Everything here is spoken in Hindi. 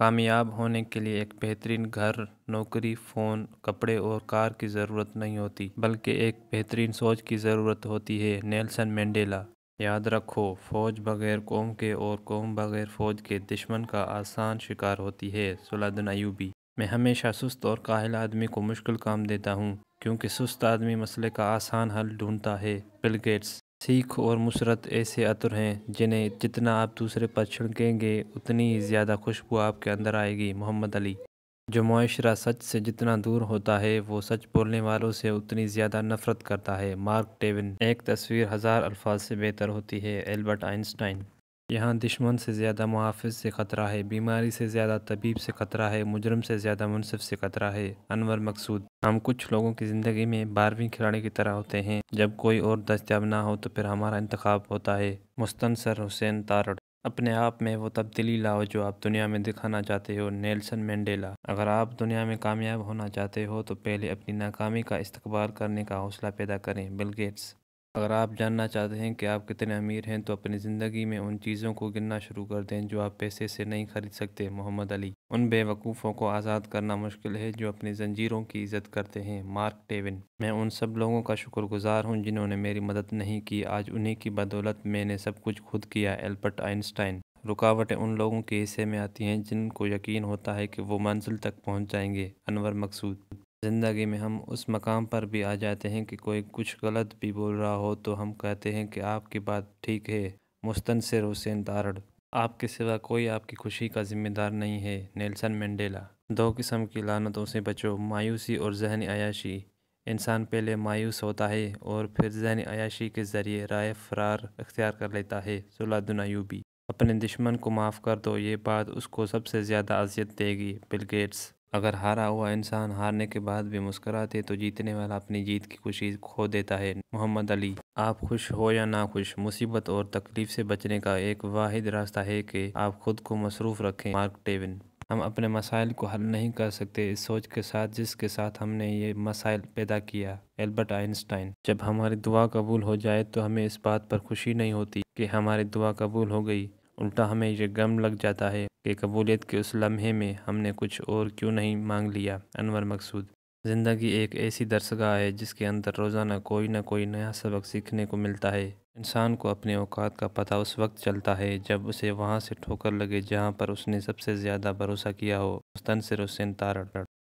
कामयाब होने के लिए एक बेहतरीन घर नौकरी फ़ोन कपड़े और कार की ज़रूरत नहीं होती बल्कि एक बेहतरीन सोच की ज़रूरत होती है नेल्सन मंडेला याद रखो फ़ौज बग़ैर कौम के और कौम बग़ैर फ़ौज के दुश्मन का आसान शिकार होती है सुलादन अयूबी मैं हमेशा सुस्त और काहिल आदमी को मुश्किल काम देता हूँ क्योंकि सुस्त आदमी मसले का आसान हल ढूंढता है बिल गेट्स सीख और मुसरत ऐसे अतर हैं जिन्हें जितना आप दूसरे पर छिड़केंगे उतनी ही ज़्यादा खुशबू आपके अंदर आएगी मोहम्मद अली जो माशरा सच से जितना दूर होता है वो सच बोलने वालों से उतनी ज़्यादा नफरत करता है मार्क टेविन एक तस्वीर हज़ार अल्फाज से बेहतर होती है एल्बर्ट आइंस्टाइन यहाँ दुश्मन से ज़्यादा मुहाफ़ से ख़तरा है बीमारी से ज़्यादा तबीब से ख़तरा है मुजरम से ज़्यादा मुनसिफ से ख़तरा है अनवर मकसूद हम कुछ लोगों की ज़िंदगी में बारहवीं खिलाड़ी की तरह होते हैं जब कोई और दस्तियाब ना हो तो फिर हमारा इंतखब होता है मुस्तनसर हुसैन तारड़ अपने आप में वो तब्दीली लाओ जो आप दुनिया में दिखाना चाहते हो नेल्सन मैंडेला अगर आप दुनिया में कामयाब होना चाहते हो तो पहले अपनी नाकामी का इस्तबाल करने का हौसला पैदा करें बिलगेट्स अगर आप जानना चाहते हैं कि आप कितने अमीर हैं तो अपनी ज़िंदगी में उन चीज़ों को गिनना शुरू कर दें जो आप पैसे से नहीं खरीद सकते मोहम्मद अली उन बेवकूफ़ों को आज़ाद करना मुश्किल है जो अपनी जंजीरों की इज़्ज़त करते हैं मार्क टेविन मैं उन सब लोगों का शुक्रगुजार हूं जिन्होंने मेरी मदद नहीं की आज उन्हीं की बदौलत मैंने सब कुछ खुद किया एल्बर्ट आइंस्टाइन रुकावटें उन लोगों के हिस्से में आती हैं जिनको यकीन होता है कि वो मंजिल तक पहुंच जाएंगे अनवर मकसूद ज़िंदगी में हम उस मकाम पर भी आ जाते हैं कि कोई कुछ गलत भी बोल रहा हो तो हम कहते हैं कि आपकी बात ठीक है मुस्तनसर हुसैन दारड़ आपके सिवा कोई आपकी खुशी का जिम्मेदार नहीं है नेल्सन मंडेला दो किस्म की लानतों से बचो मायूसी और जहनी अयाशी इंसान पहले मायूस होता है और फिर जहनी अयाशी के ज़रिए राय फरार अख्तियार कर लेता है सुलादनायूबी अपने दुश्मन को माफ़ कर दो ये बात उसको सबसे ज़्यादा अजियत देगी बिल गेट्स अगर हारा हुआ इंसान हारने के बाद भी मुस्कराते तो जीतने वाला अपनी जीत की खुशी खो देता है मोहम्मद अली आप खुश हो या ना खुश मुसीबत और तकलीफ से बचने का एक वाहिद रास्ता है कि आप खुद को मसरूफ़ रखें मार्क टेवन हम अपने मसाइल को हल नहीं कर सकते इस सोच के साथ जिसके साथ हमने ये मसाइल पैदा किया एल्बर्ट आइंस्टाइन जब हमारी दुआ कबूल हो जाए तो हमें इस बात पर खुशी नहीं होती कि हमारी दुआ कबूल हो गई उल्टा हमें यह गम लग जाता है कि कबूलियत के उस लम्हे में हमने कुछ और क्यों नहीं मांग लिया अनवर मकसूद ज़िंदगी एक ऐसी दरसगाह है जिसके अंदर रोज़ाना कोई ना कोई नया सबक सीखने को मिलता है इंसान को अपने औकात का पता उस वक्त चलता है जब उसे वहाँ से ठोकर लगे जहाँ पर उसने सबसे ज़्यादा भरोसा किया हो मुस्तनसर हुसैन तार